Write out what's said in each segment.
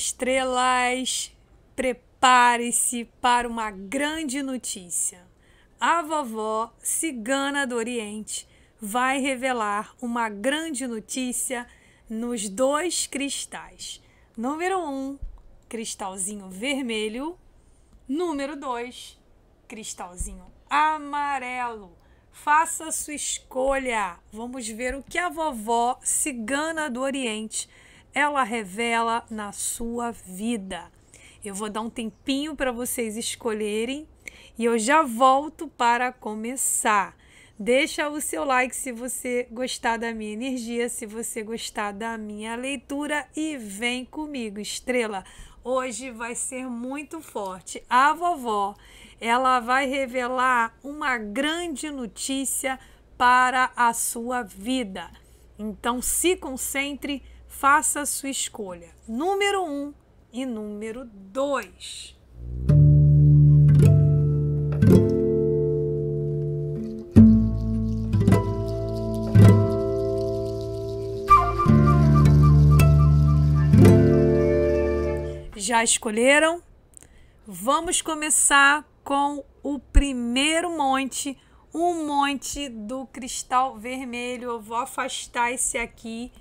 estrelas, prepare-se para uma grande notícia. A vovó cigana do Oriente vai revelar uma grande notícia nos dois cristais. Número 1, um, cristalzinho vermelho. Número 2, cristalzinho amarelo. Faça sua escolha. Vamos ver o que a vovó cigana do Oriente ela revela na sua vida. Eu vou dar um tempinho para vocês escolherem e eu já volto para começar. Deixa o seu like se você gostar da minha energia, se você gostar da minha leitura e vem comigo, estrela. Hoje vai ser muito forte. A vovó, ela vai revelar uma grande notícia para a sua vida. Então se concentre faça a sua escolha. Número 1 um e número 2. Já escolheram? Vamos começar com o primeiro monte, o um monte do cristal vermelho. Eu vou afastar esse aqui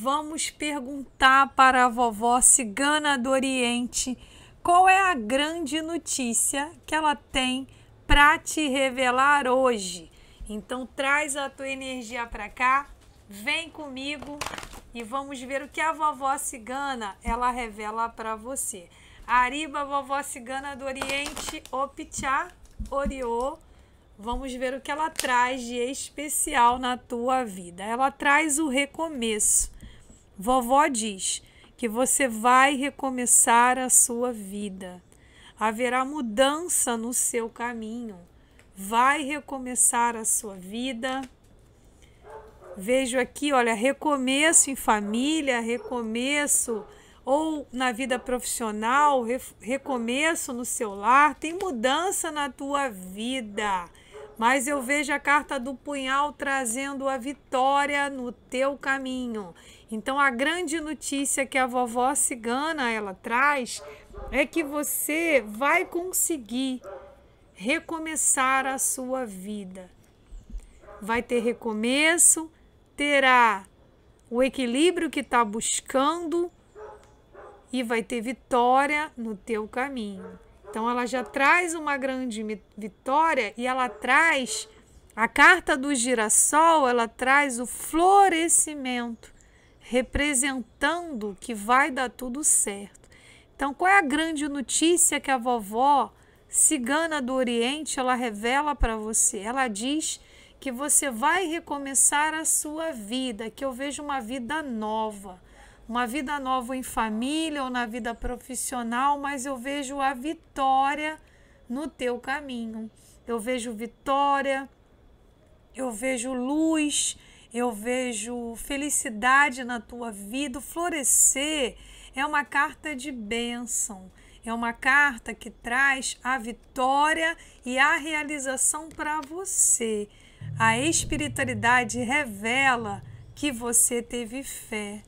Vamos perguntar para a vovó cigana do Oriente qual é a grande notícia que ela tem para te revelar hoje. Então traz a tua energia para cá, vem comigo e vamos ver o que a vovó cigana ela revela para você. Ariba, vovó cigana do Oriente, opitia Oriô. Vamos ver o que ela traz de especial na tua vida. Ela traz o recomeço. Vovó diz que você vai recomeçar a sua vida. Haverá mudança no seu caminho. Vai recomeçar a sua vida. Vejo aqui, olha, recomeço em família, recomeço ou na vida profissional, recomeço no seu lar, tem mudança na tua vida mas eu vejo a carta do punhal trazendo a vitória no teu caminho. Então a grande notícia que a vovó cigana ela traz é que você vai conseguir recomeçar a sua vida. Vai ter recomeço, terá o equilíbrio que está buscando e vai ter vitória no teu caminho. Então ela já traz uma grande vitória e ela traz a carta do girassol, ela traz o florescimento, representando que vai dar tudo certo. Então qual é a grande notícia que a vovó cigana do Oriente ela revela para você? Ela diz que você vai recomeçar a sua vida, que eu vejo uma vida nova uma vida nova em família ou na vida profissional, mas eu vejo a vitória no teu caminho. Eu vejo vitória, eu vejo luz, eu vejo felicidade na tua vida. O florescer é uma carta de bênção. É uma carta que traz a vitória e a realização para você. A espiritualidade revela que você teve fé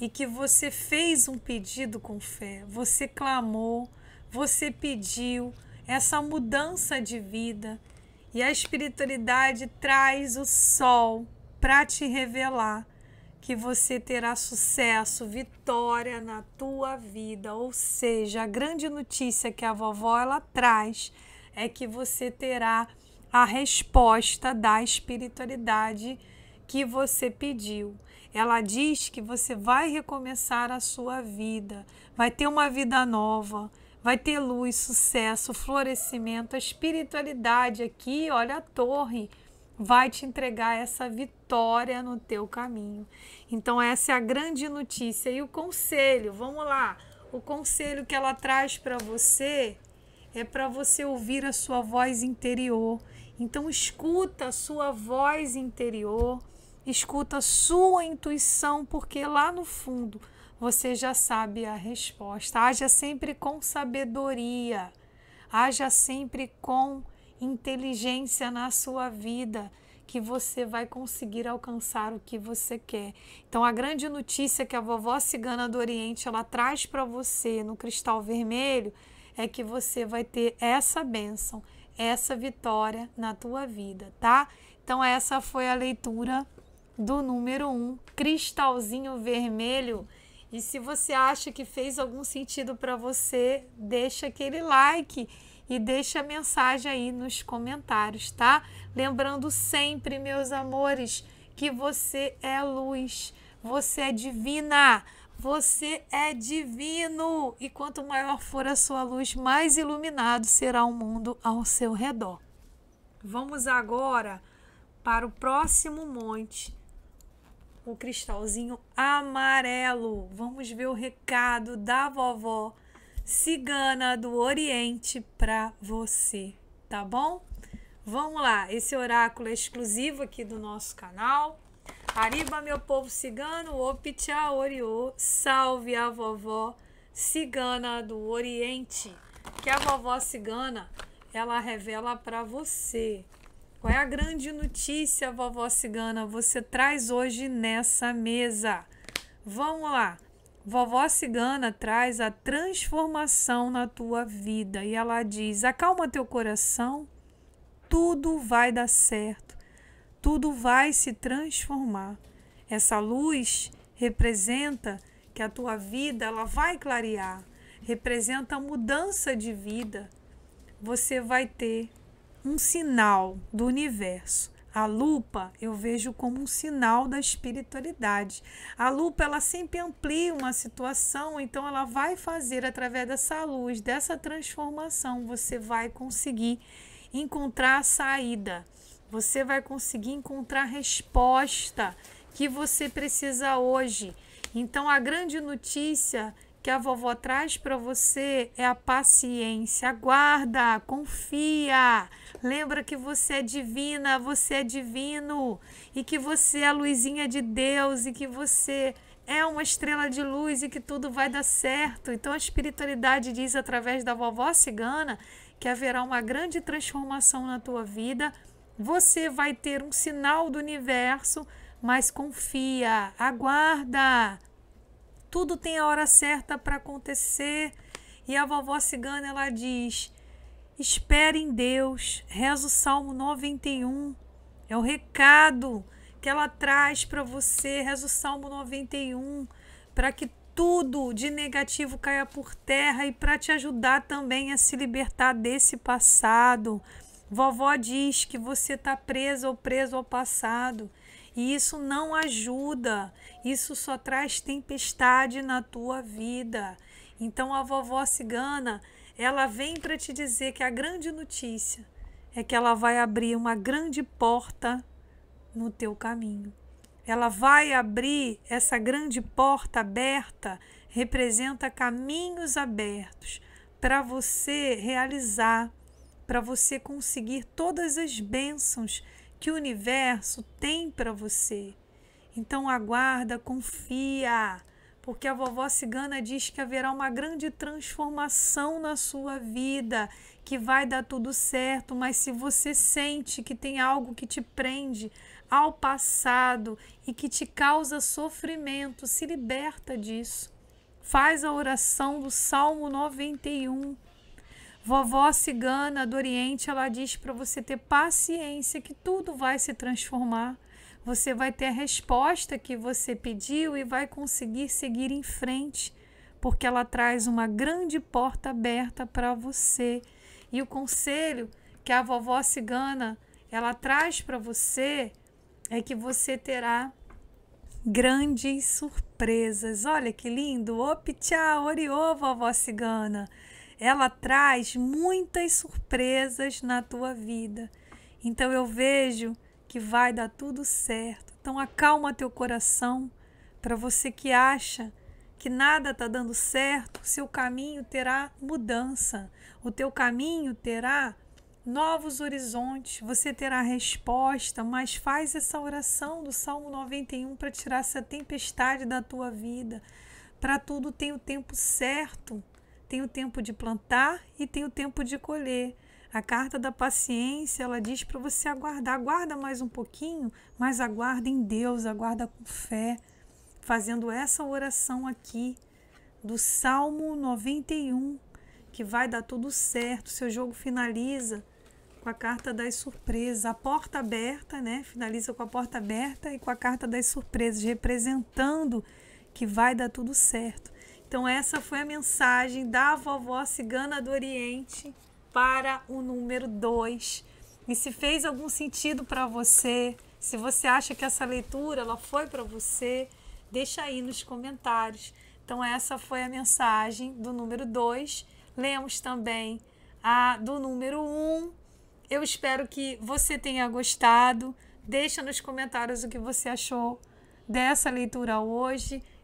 e que você fez um pedido com fé, você clamou, você pediu essa mudança de vida e a espiritualidade traz o sol para te revelar que você terá sucesso, vitória na tua vida. Ou seja, a grande notícia que a vovó ela traz é que você terá a resposta da espiritualidade que você pediu. Ela diz que você vai recomeçar a sua vida, vai ter uma vida nova, vai ter luz, sucesso, florescimento, a espiritualidade aqui, olha a torre, vai te entregar essa vitória no teu caminho. Então essa é a grande notícia e o conselho, vamos lá. O conselho que ela traz para você é para você ouvir a sua voz interior. Então escuta a sua voz interior Escuta sua intuição, porque lá no fundo você já sabe a resposta. Haja sempre com sabedoria, haja sempre com inteligência na sua vida, que você vai conseguir alcançar o que você quer. Então, a grande notícia que a vovó cigana do Oriente ela traz para você no cristal vermelho é que você vai ter essa bênção, essa vitória na tua vida, tá? Então, essa foi a leitura do número 1, cristalzinho vermelho. E se você acha que fez algum sentido para você, deixa aquele like e deixa a mensagem aí nos comentários, tá? Lembrando sempre, meus amores, que você é luz, você é divina, você é divino. E quanto maior for a sua luz, mais iluminado será o mundo ao seu redor. Vamos agora para o próximo monte, o cristalzinho amarelo. Vamos ver o recado da vovó cigana do Oriente para você, tá bom? Vamos lá, esse oráculo é exclusivo aqui do nosso canal. Ariba, meu povo cigano, opitia oriô, salve a vovó cigana do Oriente. Que a vovó cigana, ela revela para você qual é a grande notícia, vovó cigana, você traz hoje nessa mesa? Vamos lá. Vovó cigana traz a transformação na tua vida e ela diz: acalma teu coração, tudo vai dar certo, tudo vai se transformar. Essa luz representa que a tua vida ela vai clarear, representa a mudança de vida. Você vai ter um sinal do universo. A lupa eu vejo como um sinal da espiritualidade. A lupa ela sempre amplia uma situação, então ela vai fazer através dessa luz, dessa transformação, você vai conseguir encontrar a saída. Você vai conseguir encontrar a resposta que você precisa hoje. Então a grande notícia que a vovó traz para você é a paciência. Aguarda, confia. Lembra que você é divina, você é divino e que você é a luzinha de Deus e que você é uma estrela de luz e que tudo vai dar certo. Então a espiritualidade diz através da vovó cigana que haverá uma grande transformação na tua vida. Você vai ter um sinal do universo, mas confia, aguarda tudo tem a hora certa para acontecer. E a vovó cigana ela diz: espere em Deus, reza o Salmo 91. É o recado que ela traz para você, reza o Salmo 91, para que tudo de negativo caia por terra e para te ajudar também a se libertar desse passado. Vovó diz que você está presa ou preso ao passado e isso não ajuda, isso só traz tempestade na tua vida. Então a vovó cigana, ela vem para te dizer que a grande notícia é que ela vai abrir uma grande porta no teu caminho. Ela vai abrir essa grande porta aberta, representa caminhos abertos para você realizar, para você conseguir todas as bênçãos que o universo tem para você. Então aguarda, confia, porque a vovó cigana diz que haverá uma grande transformação na sua vida, que vai dar tudo certo, mas se você sente que tem algo que te prende ao passado e que te causa sofrimento, se liberta disso. Faz a oração do Salmo 91 Vovó cigana do Oriente, ela diz para você ter paciência que tudo vai se transformar. Você vai ter a resposta que você pediu e vai conseguir seguir em frente, porque ela traz uma grande porta aberta para você. E o conselho que a vovó cigana ela traz para você é que você terá grandes surpresas. Olha que lindo! Op, tchau, oriô, vovó cigana! ela traz muitas surpresas na tua vida. Então eu vejo que vai dar tudo certo. Então acalma teu coração para você que acha que nada está dando certo, seu caminho terá mudança, o teu caminho terá novos horizontes, você terá resposta, mas faz essa oração do Salmo 91 para tirar essa tempestade da tua vida. Para tudo tem o tempo certo tem o tempo de plantar e tem o tempo de colher. A carta da paciência, ela diz para você aguardar, aguarda mais um pouquinho, mas aguarda em Deus, aguarda com fé, fazendo essa oração aqui do Salmo 91, que vai dar tudo certo, seu jogo finaliza com a carta das surpresas, a porta aberta, né? Finaliza com a porta aberta e com a carta das surpresas, representando que vai dar tudo certo. Então, essa foi a mensagem da vovó cigana do Oriente para o número 2. E se fez algum sentido para você, se você acha que essa leitura ela foi para você, deixa aí nos comentários. Então, essa foi a mensagem do número 2. Lemos também a do número 1. Um. Eu espero que você tenha gostado. Deixa nos comentários o que você achou dessa leitura hoje.